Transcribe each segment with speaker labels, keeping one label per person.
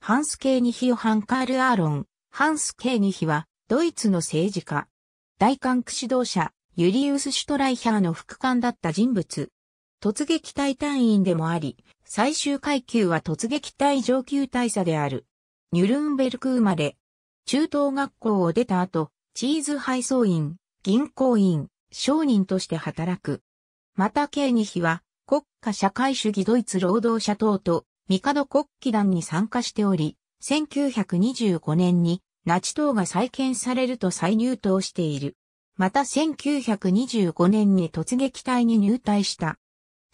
Speaker 1: ハンス・ケーニヒヨハン・カール・アーロン、ハンス・ケーニヒは、ドイツの政治家。大韓区指導者、ユリウス・シュトライヒャーの副官だった人物。突撃隊隊員でもあり、最終階級は突撃隊上級大佐である。ニュルンベルク生まれ。中等学校を出た後、チーズ配送員、銀行員、商人として働く。またケーニヒは、国家社会主義ドイツ労働者党と帝国旗団に参加しており、1925年にナチ党が再建されると再入党している。また1925年に突撃隊に入隊した。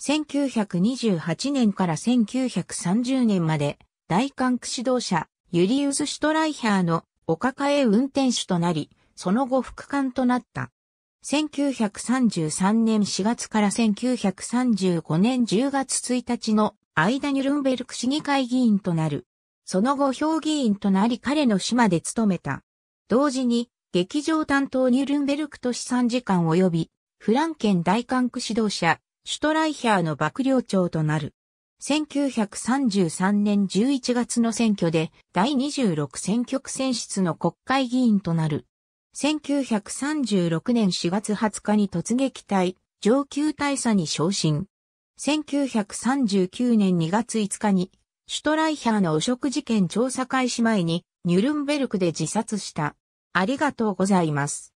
Speaker 1: 1928年から1930年まで、大韓区指導者、ユリウズ・シュトライヒャーのお抱え運転手となり、その後副官となった。1933年4月から1935年10月1日のアイダ・ニュルンベルク市議会議員となる。その後評議員となり彼の島で務めた。同時に、劇場担当ニュルンベルク都市参事官及び、フランケン大管区指導者、シュトライヒャーの幕僚長となる。1933年11月の選挙で第26選挙区選出の国会議員となる。1936年4月20日に突撃隊、上級大佐に昇進。1939年2月5日に、シュトライヒャーの汚職事件調査開始前に、ニュルンベルクで自殺した。ありがとうございます。